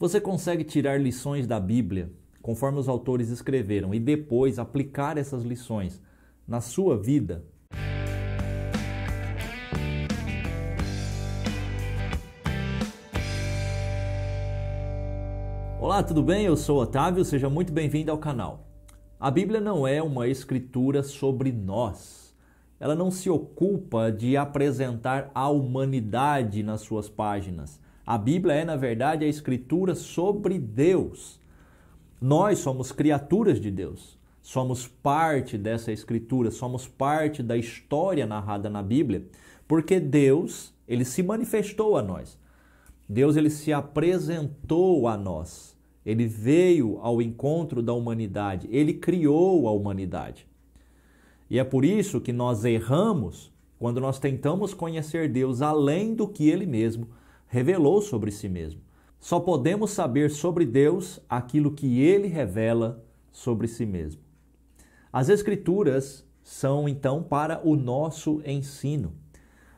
Você consegue tirar lições da Bíblia, conforme os autores escreveram, e depois aplicar essas lições na sua vida? Olá, tudo bem? Eu sou Otávio, seja muito bem-vindo ao canal. A Bíblia não é uma escritura sobre nós. Ela não se ocupa de apresentar a humanidade nas suas páginas. A Bíblia é, na verdade, a escritura sobre Deus. Nós somos criaturas de Deus. Somos parte dessa escritura, somos parte da história narrada na Bíblia, porque Deus, ele se manifestou a nós. Deus ele se apresentou a nós. Ele veio ao encontro da humanidade, ele criou a humanidade. E é por isso que nós erramos quando nós tentamos conhecer Deus além do que ele mesmo revelou sobre si mesmo. Só podemos saber sobre Deus aquilo que ele revela sobre si mesmo. As Escrituras são então para o nosso ensino.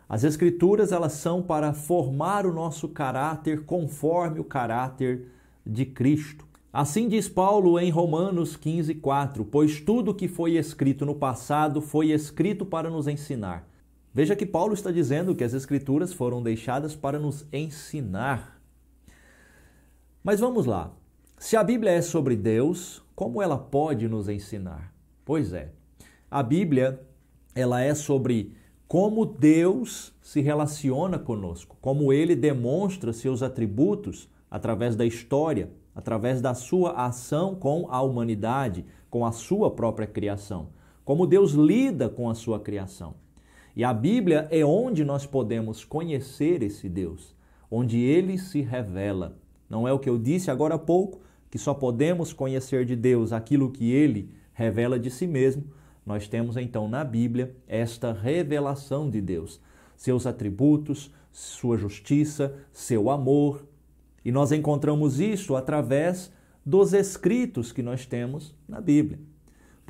As Escrituras elas são para formar o nosso caráter conforme o caráter de Cristo. Assim diz Paulo em Romanos 15:4, pois tudo que foi escrito no passado foi escrito para nos ensinar Veja que Paulo está dizendo que as Escrituras foram deixadas para nos ensinar. Mas vamos lá. Se a Bíblia é sobre Deus, como ela pode nos ensinar? Pois é. A Bíblia, ela é sobre como Deus se relaciona conosco, como ele demonstra seus atributos através da história, através da sua ação com a humanidade, com a sua própria criação, como Deus lida com a sua criação. E a Bíblia é onde nós podemos conhecer esse Deus, onde ele se revela. Não é o que eu disse agora há pouco, que só podemos conhecer de Deus aquilo que ele revela de si mesmo. Nós temos então na Bíblia esta revelação de Deus, seus atributos, sua justiça, seu amor. E nós encontramos isso através dos escritos que nós temos na Bíblia.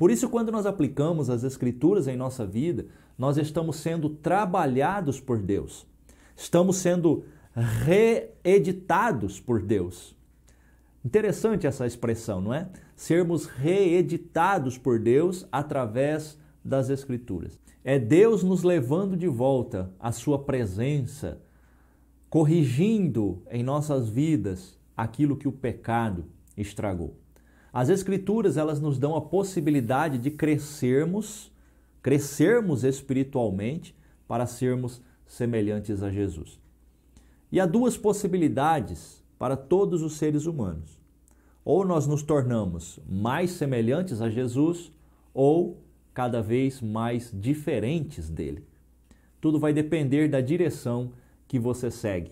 Por isso, quando nós aplicamos as Escrituras em nossa vida, nós estamos sendo trabalhados por Deus, estamos sendo reeditados por Deus. Interessante essa expressão, não é? Sermos reeditados por Deus através das Escrituras. É Deus nos levando de volta à Sua presença, corrigindo em nossas vidas aquilo que o pecado estragou. As escrituras, elas nos dão a possibilidade de crescermos, crescermos espiritualmente para sermos semelhantes a Jesus. E há duas possibilidades para todos os seres humanos. Ou nós nos tornamos mais semelhantes a Jesus ou cada vez mais diferentes dele. Tudo vai depender da direção que você segue.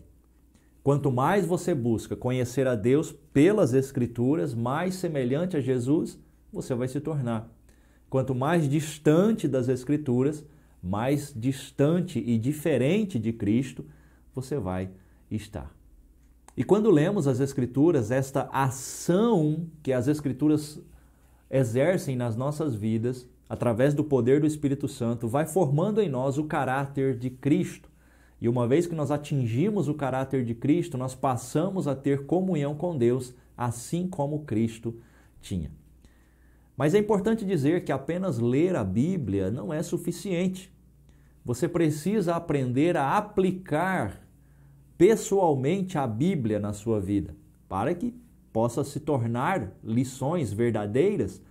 Quanto mais você busca conhecer a Deus pelas Escrituras, mais semelhante a Jesus você vai se tornar. Quanto mais distante das Escrituras, mais distante e diferente de Cristo você vai estar. E quando lemos as Escrituras, esta ação que as Escrituras exercem nas nossas vidas, através do poder do Espírito Santo, vai formando em nós o caráter de Cristo. E uma vez que nós atingimos o caráter de Cristo, nós passamos a ter comunhão com Deus, assim como Cristo tinha. Mas é importante dizer que apenas ler a Bíblia não é suficiente. Você precisa aprender a aplicar pessoalmente a Bíblia na sua vida, para que possa se tornar lições verdadeiras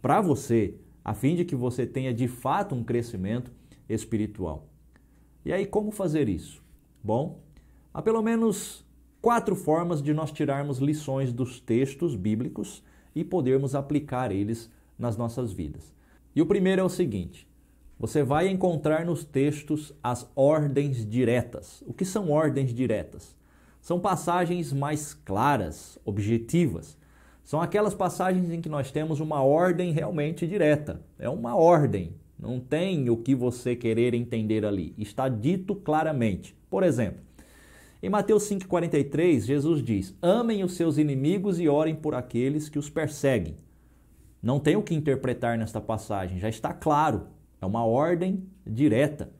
para você, a fim de que você tenha de fato um crescimento espiritual. E aí, como fazer isso? Bom, há pelo menos quatro formas de nós tirarmos lições dos textos bíblicos e podermos aplicar eles nas nossas vidas. E o primeiro é o seguinte: você vai encontrar nos textos as ordens diretas. O que são ordens diretas? São passagens mais claras, objetivas. São aquelas passagens em que nós temos uma ordem realmente direta. É uma ordem. Não tem o que você querer entender ali. Está dito claramente. Por exemplo, em Mateus 5,43, Jesus diz: Amem os seus inimigos e orem por aqueles que os perseguem. Não tem o que interpretar nesta passagem, já está claro. É uma ordem direta.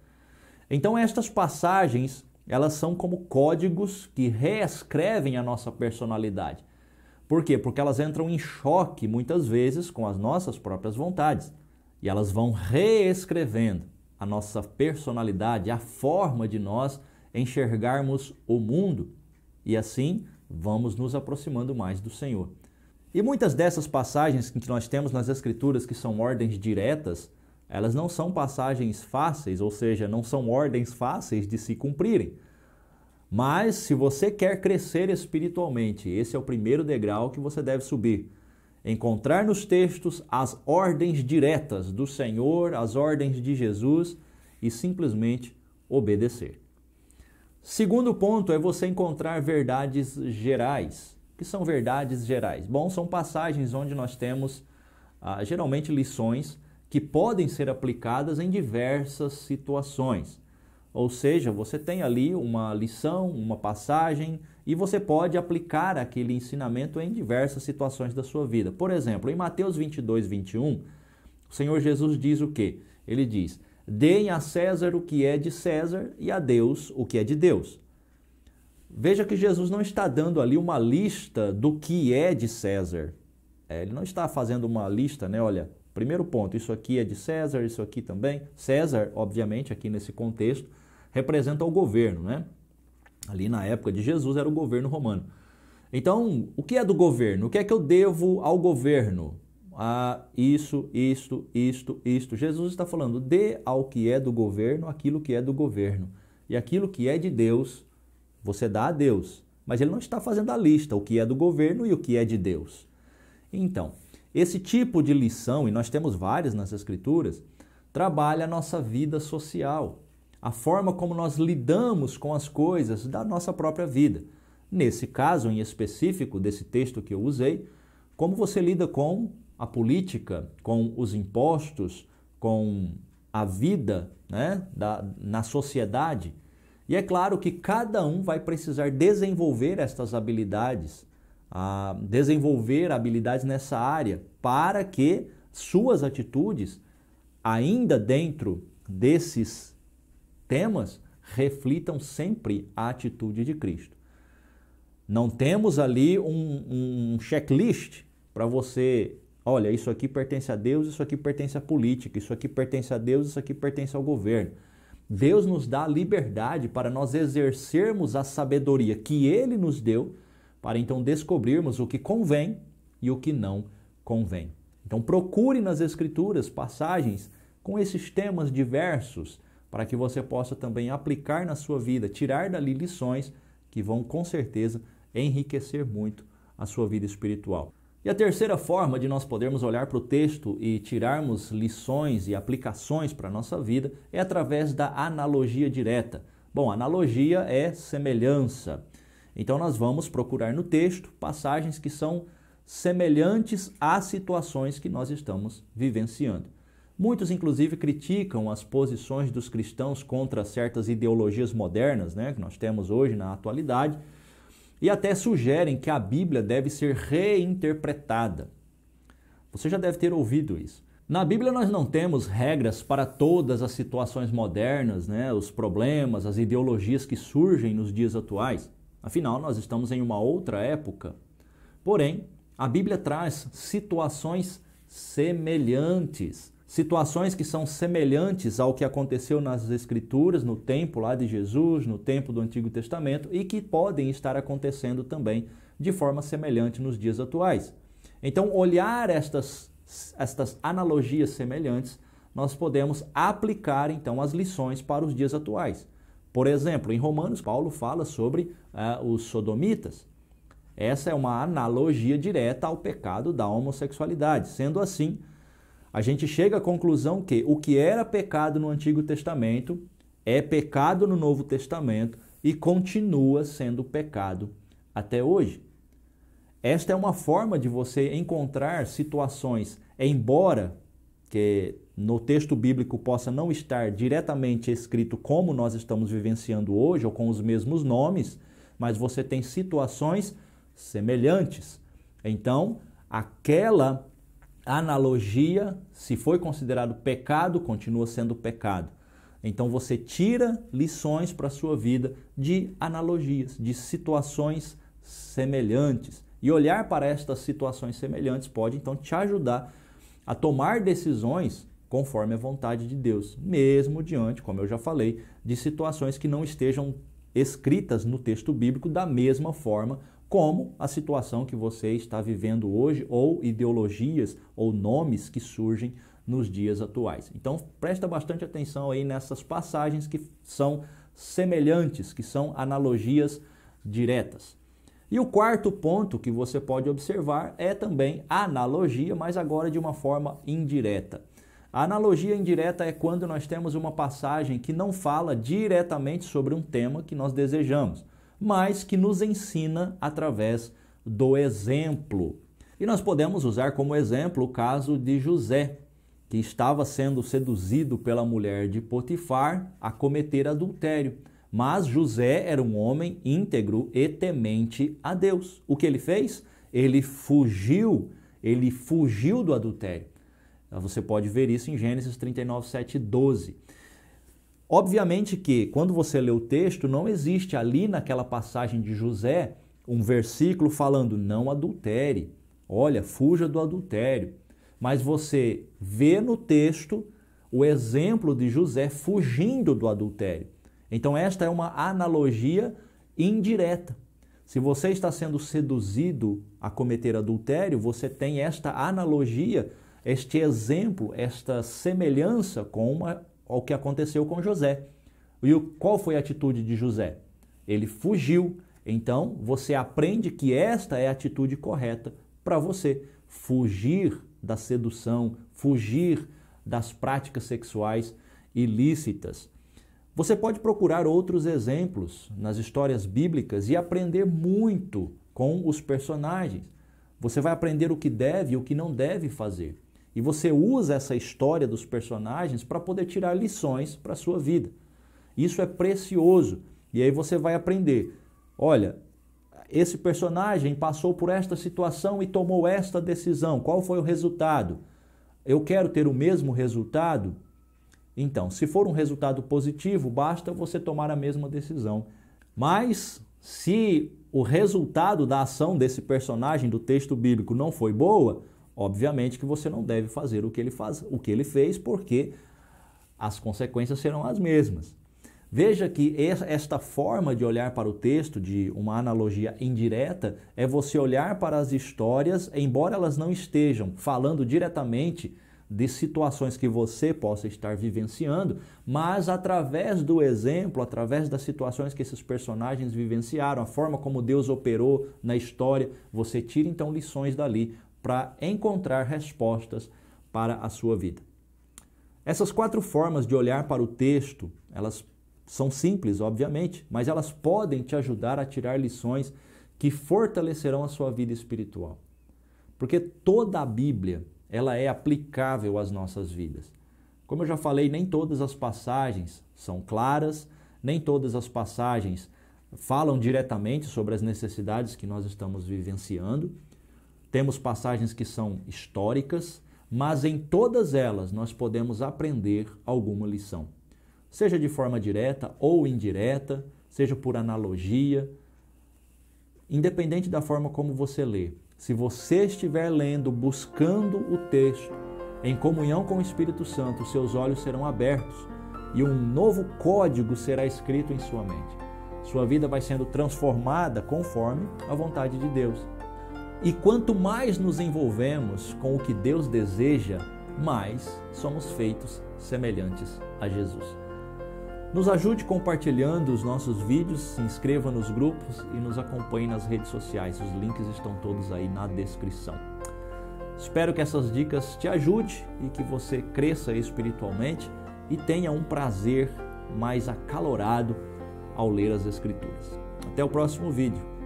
Então, estas passagens, elas são como códigos que reescrevem a nossa personalidade. Por quê? Porque elas entram em choque, muitas vezes, com as nossas próprias vontades. E elas vão reescrevendo a nossa personalidade, a forma de nós enxergarmos o mundo e assim vamos nos aproximando mais do Senhor. E muitas dessas passagens que nós temos nas Escrituras, que são ordens diretas, elas não são passagens fáceis, ou seja, não são ordens fáceis de se cumprirem. Mas se você quer crescer espiritualmente, esse é o primeiro degrau que você deve subir encontrar nos textos as ordens diretas do Senhor, as ordens de Jesus e simplesmente obedecer. Segundo ponto é você encontrar verdades gerais. O que são verdades gerais? Bom, são passagens onde nós temos ah, geralmente lições que podem ser aplicadas em diversas situações. Ou seja, você tem ali uma lição, uma passagem e você pode aplicar aquele ensinamento em diversas situações da sua vida. Por exemplo, em Mateus 22, 21, o Senhor Jesus diz o que? Ele diz: Deem a César o que é de César e a Deus o que é de Deus. Veja que Jesus não está dando ali uma lista do que é de César. É, ele não está fazendo uma lista, né? Olha, Primeiro ponto, isso aqui é de César, isso aqui também. César, obviamente, aqui nesse contexto, representa o governo, né? Ali na época de Jesus era o governo romano. Então, o que é do governo? O que é que eu devo ao governo? Ah, isso, isto, isto, isto. Jesus está falando, dê ao que é do governo aquilo que é do governo. E aquilo que é de Deus, você dá a Deus. Mas ele não está fazendo a lista, o que é do governo e o que é de Deus. Então, esse tipo de lição, e nós temos várias nas Escrituras, trabalha a nossa vida social, a forma como nós lidamos com as coisas da nossa própria vida. Nesse caso em específico desse texto que eu usei, como você lida com a política, com os impostos, com a vida né, da, na sociedade. E é claro que cada um vai precisar desenvolver estas habilidades a desenvolver habilidades nessa área para que suas atitudes, ainda dentro desses temas, reflitam sempre a atitude de Cristo. Não temos ali um, um checklist para você, olha, isso aqui pertence a Deus, isso aqui pertence à política, isso aqui pertence a Deus, isso aqui pertence ao governo. Deus nos dá liberdade para nós exercermos a sabedoria que Ele nos deu para então descobrirmos o que convém e o que não convém. Então procure nas escrituras passagens com esses temas diversos para que você possa também aplicar na sua vida, tirar dali lições que vão com certeza enriquecer muito a sua vida espiritual. E a terceira forma de nós podermos olhar para o texto e tirarmos lições e aplicações para a nossa vida é através da analogia direta. Bom, analogia é semelhança, então nós vamos procurar no texto passagens que são semelhantes às situações que nós estamos vivenciando. Muitos, inclusive, criticam as posições dos cristãos contra certas ideologias modernas né, que nós temos hoje na atualidade e até sugerem que a Bíblia deve ser reinterpretada. Você já deve ter ouvido isso. Na Bíblia nós não temos regras para todas as situações modernas, né, os problemas, as ideologias que surgem nos dias atuais. Afinal, nós estamos em uma outra época. Porém, a Bíblia traz situações semelhantes, situações que são semelhantes ao que aconteceu nas Escrituras, no tempo lá de Jesus, no tempo do Antigo Testamento e que podem estar acontecendo também de forma semelhante nos dias atuais. Então, olhar estas, estas analogias semelhantes, nós podemos aplicar então as lições para os dias atuais. Por exemplo, em Romanos, Paulo fala sobre é, os sodomitas. Essa é uma analogia direta ao pecado da homossexualidade. Sendo assim, a gente chega à conclusão que o que era pecado no Antigo Testamento é pecado no Novo Testamento e continua sendo pecado até hoje. Esta é uma forma de você encontrar situações, embora que no texto bíblico possa não estar diretamente escrito como nós estamos vivenciando hoje ou com os mesmos nomes, mas você tem situações semelhantes. Então, aquela analogia, se foi considerado pecado, continua sendo pecado. Então você tira lições para a sua vida de analogias, de situações semelhantes. E olhar para estas situações semelhantes pode então te ajudar a tomar decisões conforme a vontade de Deus, mesmo diante, como eu já falei, de situações que não estejam escritas no texto bíblico da mesma forma como a situação que você está vivendo hoje ou ideologias ou nomes que surgem nos dias atuais. Então, presta bastante atenção aí nessas passagens que são semelhantes, que são analogias diretas. E o quarto ponto que você pode observar é também a analogia, mas agora de uma forma indireta. A analogia indireta é quando nós temos uma passagem que não fala diretamente sobre um tema que nós desejamos, mas que nos ensina através do exemplo. E nós podemos usar como exemplo o caso de José, que estava sendo seduzido pela mulher de Potifar a cometer adultério. Mas José era um homem íntegro e temente a Deus. O que ele fez? Ele fugiu, ele fugiu do adultério. Ah, você pode ver isso em Gênesis 39, 7 12. Obviamente que quando você lê o texto, não existe ali naquela passagem de José um versículo falando não adultere, olha, fuja do adultério. Mas você vê no texto o exemplo de José fugindo do adultério. Então, esta é uma analogia indireta. Se você está sendo seduzido a cometer adultério, você tem esta analogia, este exemplo, esta semelhança com uma, o que aconteceu com José. E qual foi a atitude de José? Ele fugiu. Então, você aprende que esta é a atitude correta para você. Fugir da sedução, fugir das práticas sexuais ilícitas. Você pode procurar outros exemplos nas histórias bíblicas e aprender muito com os personagens. Você vai aprender o que deve e o que não deve fazer. E você usa essa história dos personagens para poder tirar lições para a sua vida. Isso é precioso. E aí você vai aprender: olha, esse personagem passou por esta situação e tomou esta decisão. Qual foi o resultado? Eu quero ter o mesmo resultado? Então, se for um resultado positivo, basta você tomar a mesma decisão. Mas se o resultado da ação desse personagem do texto bíblico não foi boa, obviamente que você não deve fazer o que ele faz, o que ele fez, porque as consequências serão as mesmas. Veja que esta forma de olhar para o texto, de uma analogia indireta, é você olhar para as histórias, embora elas não estejam falando diretamente de situações que você possa estar vivenciando, mas através do exemplo, através das situações que esses personagens vivenciaram, a forma como Deus operou na história, você tira então lições dali para encontrar respostas para a sua vida. Essas quatro formas de olhar para o texto, elas são simples, obviamente, mas elas podem te ajudar a tirar lições que fortalecerão a sua vida espiritual. Porque toda a Bíblia ela é aplicável às nossas vidas. Como eu já falei, nem todas as passagens são claras, nem todas as passagens falam diretamente sobre as necessidades que nós estamos vivenciando. Temos passagens que são históricas, mas em todas elas nós podemos aprender alguma lição. Seja de forma direta ou indireta, seja por analogia, independente da forma como você lê, se você estiver lendo, buscando o texto, em comunhão com o Espírito Santo, seus olhos serão abertos e um novo código será escrito em sua mente. Sua vida vai sendo transformada conforme a vontade de Deus. E quanto mais nos envolvemos com o que Deus deseja, mais somos feitos semelhantes a Jesus. Nos ajude compartilhando os nossos vídeos, se inscreva nos grupos e nos acompanhe nas redes sociais. Os links estão todos aí na descrição. Espero que essas dicas te ajudem e que você cresça espiritualmente e tenha um prazer mais acalorado ao ler as escrituras. Até o próximo vídeo.